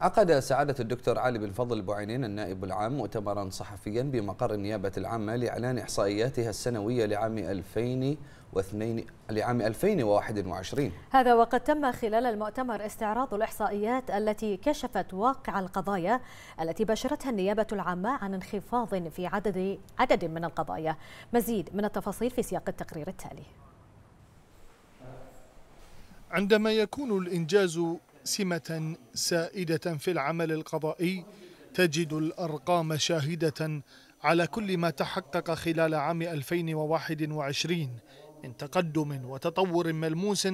عقد سعادة الدكتور علي بن فضل البعينين النائب العام مؤتمرا صحفيا بمقر النيابة العامة لإعلان إحصائياتها السنوية لعام 2002 لعام 2021 هذا وقد تم خلال المؤتمر استعراض الإحصائيات التي كشفت واقع القضايا التي بشرتها النيابة العامة عن انخفاض في عدد عدد من القضايا مزيد من التفاصيل في سياق التقرير التالي عندما يكون الإنجاز سمة سائدة في العمل القضائي تجد الأرقام شاهدة على كل ما تحقق خلال عام 2021 من تقدم وتطور ملموس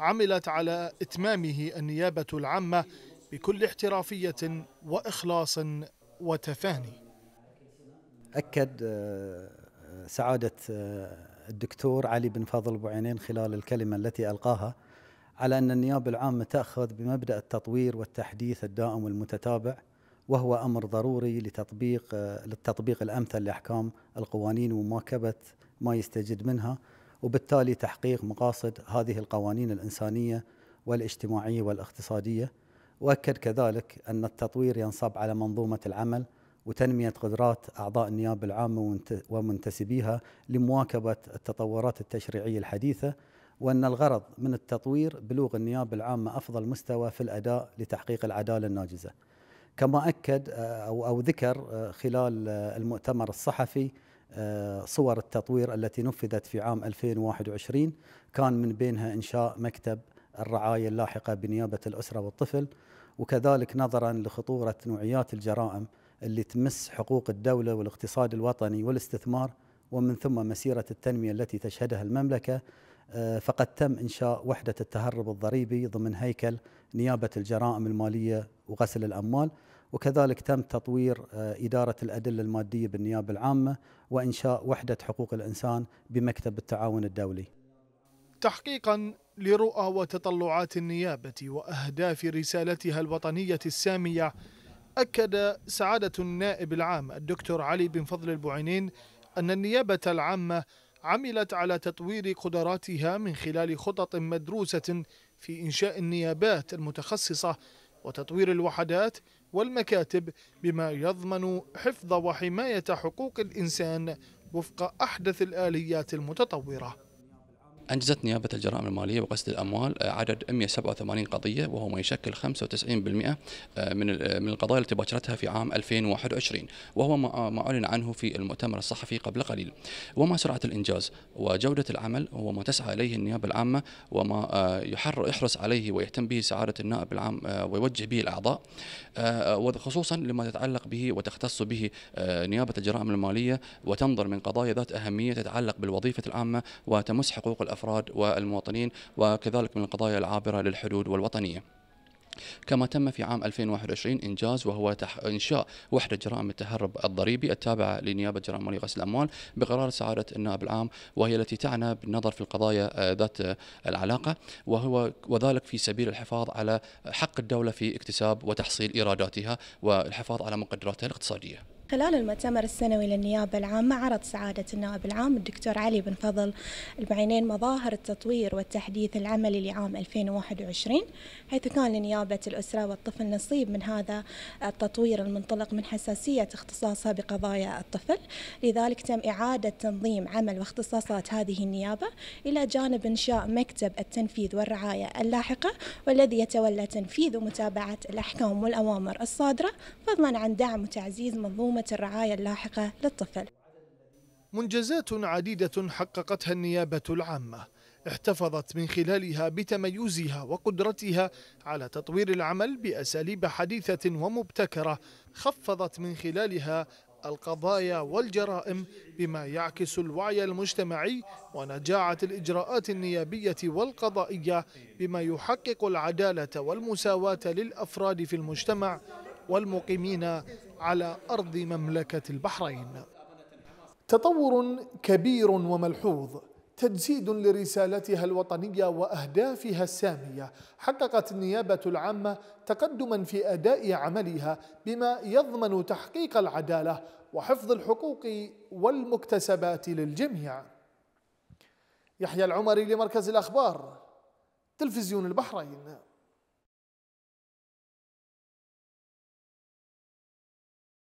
عملت على إتمامه النيابة العامة بكل احترافية وإخلاص وتفاني أكد آه، سعادة آه، الدكتور علي بن فاضل بوعينين خلال الكلمة التي ألقاها على أن النيابة العامة تأخذ بمبدأ التطوير والتحديث الدائم والمتتابع وهو أمر ضروري لتطبيق للتطبيق الأمثل لأحكام القوانين ومواكبة ما يستجد منها وبالتالي تحقيق مقاصد هذه القوانين الإنسانية والاجتماعية والاقتصادية وأكد كذلك أن التطوير ينصب على منظومة العمل وتنمية قدرات أعضاء النيابة العامة ومنتسبيها لمواكبة التطورات التشريعية الحديثة وأن الغرض من التطوير بلوغ النيابة العامة أفضل مستوى في الأداء لتحقيق العدالة الناجزة كما أكد آه، أو, أو ذكر آه، خلال آه، المؤتمر الصحفي صور التطوير التي نفذت في عام 2021 كان من بينها إنشاء مكتب الرعاية اللاحقة بنيابة الأسرة والطفل وكذلك نظرا لخطورة نوعيات الجرائم اللي تمس حقوق الدولة والاقتصاد الوطني والاستثمار ومن ثم مسيرة التنمية التي تشهدها المملكة آه، فقد تم إنشاء وحدة التهرب الضريبي ضمن هيكل نيابة الجرائم المالية وغسل الأموال وكذلك تم تطوير آه، إدارة الأدلة المادية بالنيابة العامة وإنشاء وحدة حقوق الإنسان بمكتب التعاون الدولي تحقيقا لرؤى وتطلعات النيابة وأهداف رسالتها الوطنية السامية أكد سعادة النائب العام الدكتور علي بن فضل البعينين أن النيابة العامة عملت على تطوير قدراتها من خلال خطط مدروسة في إنشاء النيابات المتخصصة وتطوير الوحدات والمكاتب بما يضمن حفظ وحماية حقوق الإنسان وفق أحدث الآليات المتطورة أنجزت نيابة الجرائم المالية وغسل الأموال آه، عدد 187 قضية وهو ما يشكل 95% آه، من آه، من القضايا التي باشرتها في عام 2021 وهو ما أعلن عنه في المؤتمر الصحفي قبل قليل وما سرعة الإنجاز وجودة العمل هو ما تسعى إليه النيابة العامة وما يحر يحرص عليه ويهتم به سعادة النائب العام ويوجه به الأعضاء وخصوصا لما تتعلق به وتختص به نيابة الجرائم المالية وتنظر من قضايا ذات أهمية تتعلق بالوظيفة العامة وتمس حقوق الأفراد الأفراد والمواطنين وكذلك من القضايا العابرة للحدود والوطنية كما تم في عام 2021 إنجاز وهو تح... إنشاء وحدة جرائم التهرب الضريبي التابعة لنيابة جرائم مالية غسل الأموال بقرار سعادة النائب العام وهي التي تعنى بالنظر في القضايا آه، ذات العلاقة وهو وذلك في سبيل الحفاظ على حق الدولة في اكتساب وتحصيل إيراداتها والحفاظ على مقدراتها الاقتصادية. خلال المؤتمر السنوي للنيابة العامة عرض سعادة النائب العام الدكتور علي بن فضل البعينين مظاهر التطوير والتحديث العملي لعام 2021 حيث كان لنيابة الأسرة والطفل نصيب من هذا التطوير المنطلق من حساسية اختصاصها بقضايا الطفل لذلك تم إعادة تنظيم عمل واختصاصات هذه النيابة إلى جانب إنشاء مكتب التنفيذ والرعاية اللاحقة والذي يتولى تنفيذ ومتابعة الأحكام والأوامر الصادرة فضلا عن دعم وتعزيز منظومة الرعاية اللاحقة للطفل منجزات عديدة حققتها النيابة العامة احتفظت من خلالها بتميزها وقدرتها على تطوير العمل بأساليب حديثة ومبتكرة خفضت من خلالها القضايا والجرائم بما يعكس الوعي المجتمعي ونجاعة الإجراءات النيابية والقضائية بما يحقق العدالة والمساواة للأفراد في المجتمع والمقيمين على أرض مملكة البحرين تطور كبير وملحوظ تجسيد لرسالتها الوطنية وأهدافها السامية حققت النيابة العامة تقدما في أداء عملها بما يضمن تحقيق العدالة وحفظ الحقوق والمكتسبات للجميع يحيى العمري لمركز الأخبار تلفزيون البحرين